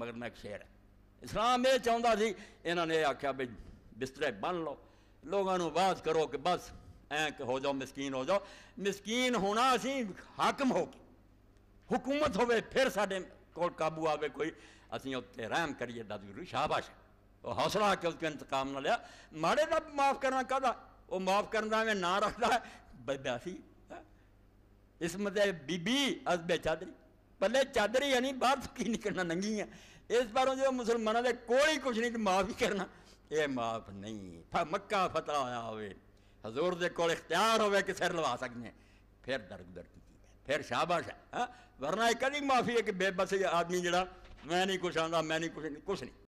मगर मैं शेर इस्लाम यह चाहता सी इन्होंने यह आख्या भी बिस्तरे बन लो लोगों बात करो कि बस ए हो जाओ मस्कीन हो जाओ मस्कीन होना असी हाकम हो हुकूमत हो फिर साढ़े कोबू आवे कोई असं उत्ते रहम करिए दसगुरु शाहबाश वह हौसला आके उसके इंतकाम ना लिया माड़े का माफ करना कहता वो माफ करना ना रखता है बेब्यासी इसमें बीबी अस बेचा दी पहले चादर ही नहीं बाहर की निकलना नंगी है इस बार जो मुसलमानों के कोल ही कुछ नहीं तो माफ ही करना यह माफ नहीं फा मक्का फतह आवे हजूर के कोल इख्तियार हो सिर लवा सकने फिर दर्द दर्द की फिर शाबाश है वरना कभी माफी है कि बेबस आदमी जरा मैं नहीं कुछ आता मैं नहीं कुछ नहीं कुछ नहीं